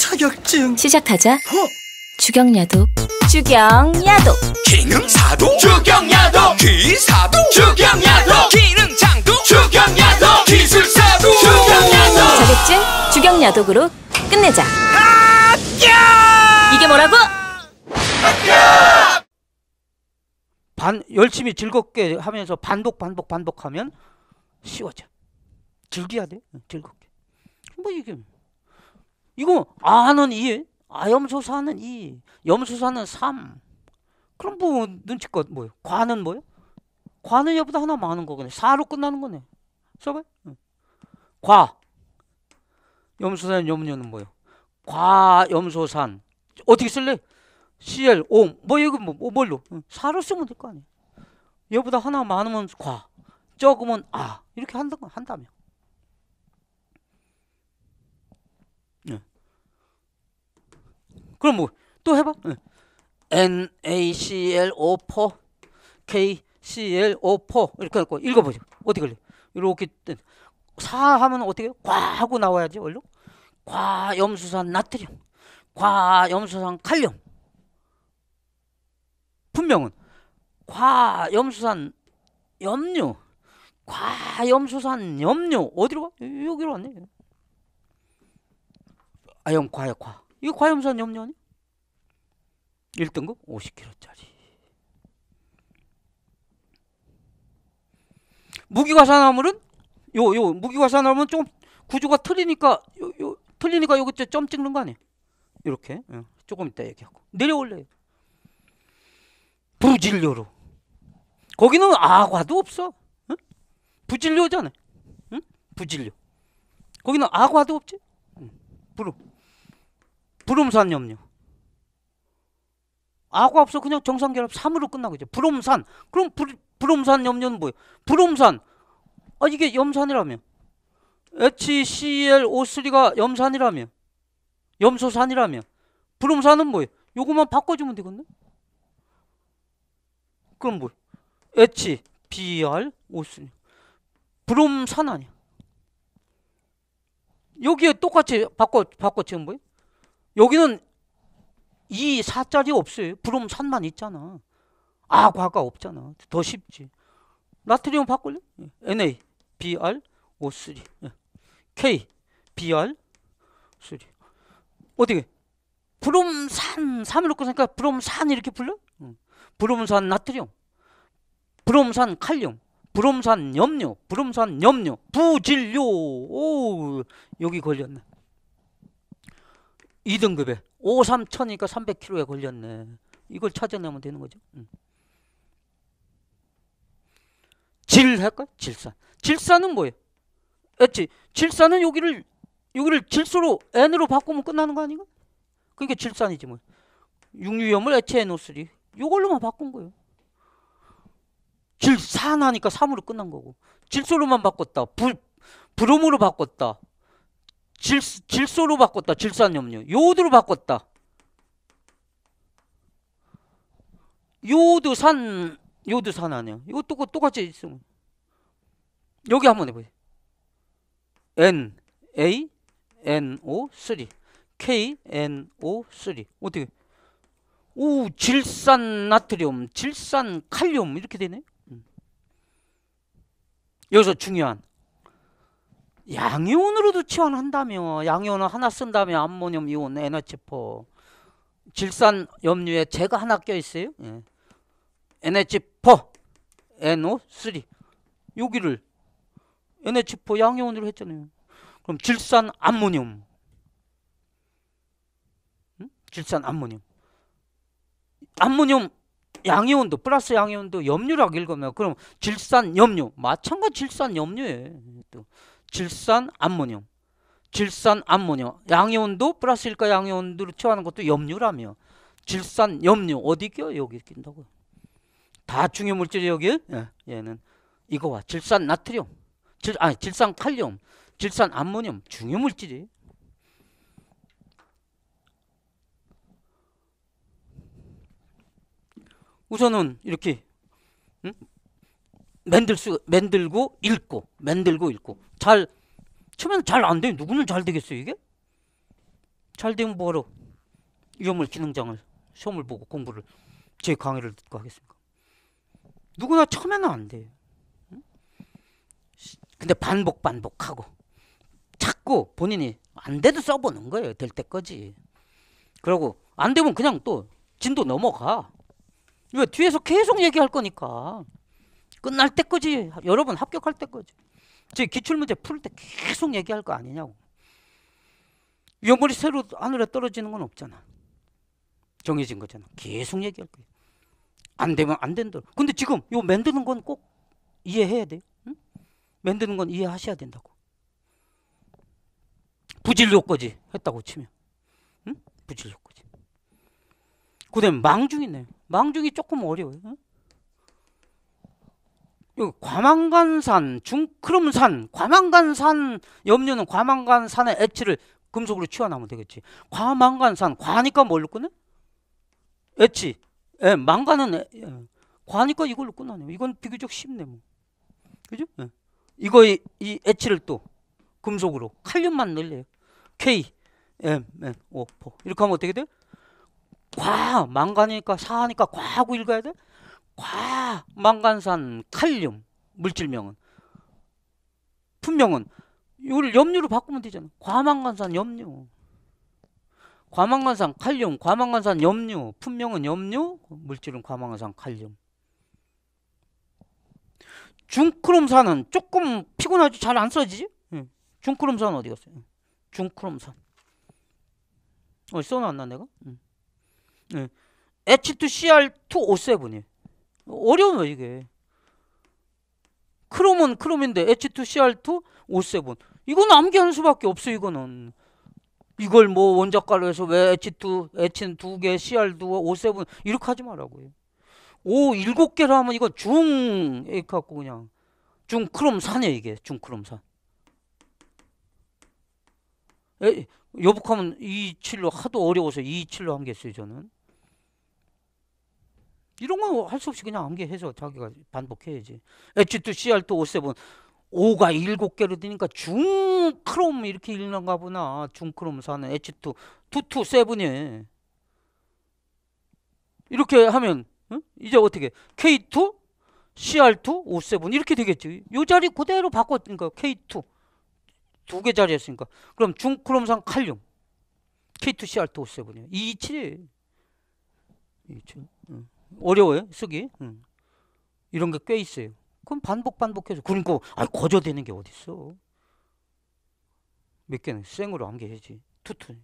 자격증 시작하자 허! 어? 주경야독 주경야독 기능사도 주경야독 기사도 주경야독 기능장도 주경야독 기술사도 주경야독 자격증 주경야독으로 끝내자 합 이게 뭐라고? 반 열심히 즐겁게 하면서 반복 반복 반복하면 쉬워져 즐겨야 돼 즐겁게 뭐 이게 이거 아는 2, 아염소사는 2, 염소사는 3. 그럼 뭐 눈치껏 뭐요? 과는 뭐요? 과는 얘보다 하나 많은 거거네. 사로 끝나는 거네. 써봐. 응. 과. 염소산 염료는 뭐요? 과 염소산. 어떻게 쓸래? CL, 옴. 뭐 이거 뭐, 뭐 뭘로? 사로 쓰면 될 거 아니야. 얘보다 하나 많으면 과. 적으면 아. 이렇게 한다, 한다며. 그럼 뭐 또 해봐. 응. NaCl5 4 KCl5 4 이렇게 하고 읽어보죠. 어떻게 걸려? 이렇게 사 하면 어떻게 과 하고 나와야지 얼른. 과 염수산 나트륨, 과 염수산 칼륨. 분명은 과 염수산 염류, 과 염수산 염류 어디로 가? 여기로 왔네. 아연 과야 과. 이거 과염산 염료 아니야? 1등급 50kg짜리. 무기과산화물은 요 요 무기과산화물은 조금 구조가 틀리니까 요, 요 틀리니까 요거 점 찍는 거아니에요 이렇게 어, 조금 이따 얘기하고 내려올래. 요 부진료로 거기는 아과도 없어. 응? 부진료잖아. 응? 부진료. 거기는 아과도 없지. 응. 부르. 불음산 염료. 아과 없어 그냥 정상결합 3으로 끝나고 있죠. 불음산. 그럼 불, 불음산 염료는 뭐예요? 불음산. 아 이게 염산이라며. HCl5가 염산이라며. 염소산이라며. 불음산은 뭐예요? 요것만 바꿔주면 되겠네. 그럼 뭐? 예요 H, B, R, O3. 브롬산 아니야. 여기에 똑같이 바꿔, 바꿔 치면 뭐예요? 여기는 이 사짜리 없어요. 부름 산만 있잖아. 아, 과가 없잖아. 더 쉽지. 나트륨 바꿀래? 예. Na, Br, O3. 예. K, Br, 3. 어떻게? 브롬산 3을 넣고 생각하 브롬산 이렇게 불러? 브롬산 나트륨, 브롬산 칼륨, 브롬산 염료, 브롬산 염료, 부진료 오, 여기 걸렸네. 2등급에 5, 3, 1000이니까 300kg에 걸렸네. 이걸 찾아내면 되는 거죠. 응. 음. 질 할까? 질산. 질산은 뭐예요? 엣지. 질산은 여기를 여기를 질소로 N으로 바꾸면 끝나는 거 아닌가? 그러니까 질산이지 뭐. 육류염을 HNO3. 요걸로만 바꾼 거예요. 질산하니까 3으로 끝난 거고. 질소로만 바꿨다. 불 브롬으로 바꿨다. 질, 질소로 바꿨다. 질산염류. 요오드로 바꿨다. 요오드산 요오드산 아니야. 이것도 똑같이 있으면 여기 한번 해보세요. N A N O 3 K N O 3 어떻게? 오 질산 나트륨, 질산 칼륨 이렇게 되네. 음. 여기서 중요한 양이온으로도 치환한다며 양이온을 하나 쓴다며 암모늄 이온 NH4 질산 염류에 제가 하나 껴있어요 예. NH4 NO3 여기를 NH4 양이온으로 했잖아요 그럼 질산 암모늄 응? 질산 암모늄 암모늄 양이온도 플러스 양이온도 염류라고 읽으면 그럼 질산 염류 마찬가지 질산 염류에 또 질산 암모늄, 질산 암모늄, 양이온도 플러스일까 양이온도를 워하는 것도 염류라며 질산 염류 어디 껴 여기 낀다고요. 다 중요 물질이 여기 예, 얘는 이거와 질산 나트륨, 질 아니 질산 칼륨, 질산 암모늄 중요 물질이. 우선은 이렇게 만들 수 만들고 읽고 만들고 읽고 잘 처음에는 잘 안 돼요. 누구는 잘 되겠어요 이게? 잘 되면 뭐하러 유험을 기능장을 시험을 보고 공부를 제 강의를 듣고 하겠습니까? 누구나 처음에는 안 돼요. 근데 반복 반복하고 자꾸 본인이 안 돼도 써보는 거예요. 될 때까지. 그러고 안 되면 그냥 또 진도 넘어가. 왜 뒤에서 계속 얘기할 거니까. 끝날 때까지 여러분 합격할 때까지 제 기출문제 풀 때 계속 얘기할 거 아니냐고 요물이 새로 하늘에 떨어지는 건 없잖아 정해진 거잖아 계속 얘기할 거야 안 되면 안 된다 근데 지금 요 만드는 건 꼭 이해해야 돼요 응? 만드는 건 이해하셔야 된다고 부질요까지 했다고 치면 응? 부질요까지 그다음 망중이네 망중이 조금 어려워요 응? 과망간산, 중크름산, 과망간산 염료는 과망간산의 액체를 금속으로 치워나면 되겠지. 과망간산, 과니까 뭘로 끊어? 액체. 예, 망간은 에, 예. 과니까 이걸로 끊어내요. 이건 비교적 쉽네 뭐. 그죠? 예. 이거 이, 이 액체를 또 금속으로 칼륨만 늘려요. K, M, N, O, 4 이렇게 하면 어떻게 돼? 과, 망간이니까 사니까 과하고 읽어야 돼? 과 망간산 칼륨 물질명은 품명은 이걸 염류로 바꾸면 되잖아. 과망간산 염류. 과망간산 칼륨, 과망간산 염류, 품명은 염류, 물질은 과망간산 칼륨. 중크롬산은 조금 피곤하지 잘 안 써지지? 응. 예. 중크롬산 어디 갔어요? 응. 중크롬산. 어디 써놨나 내가? 응. 응. 예. H2Cr2O7이에요. 어려워요 이게. 크롬은 크롬인데 H2Cr2 O7 이건 암기하는 수밖에 없어 이거는. 이걸 뭐 원자가로 해서 왜 H2, H는 두 개, CR 두, O7 이렇게 하지 말라고요. 오 일곱 개로 하면 이거 중 이렇게 갖고 그냥 중 크롬산이에요 이게 중 크롬산. 여북하면 227로 하도 어려워서 227로 한 게 있어요 저는. 이런 건 할 수 없이 그냥 암기해서 자기가 반복해야지. H2 CR2 O7 O가 7 개로 되니까 중크롬 이렇게 읽는가 보나. 중크롬 사는 H2 2 2 7이 에 이렇게 하면 응? 이제 어떻게 K2 CR2 O7 이렇게 되겠지. 요 자리 그대로 바꿨으니까 K2 두 개 자리였으니까 그럼 중크롬산 칼륨 K2 CR2 O7이요. 에2 7 2 7 응. 어려워요 쓰기 음. 이런 게 꽤 있어요 그럼 반복 반복해서 그러니까 아 거저되는 게 어딨어 몇 개는 생으로 암기해야지 투투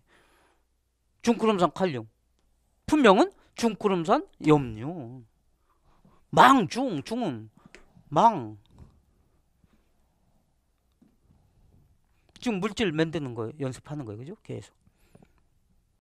중크름산 칼륨 품명은중크름산 염류 망중 중음 망 지금 물질 만드는 거 연습하는 거예요 그죠 계속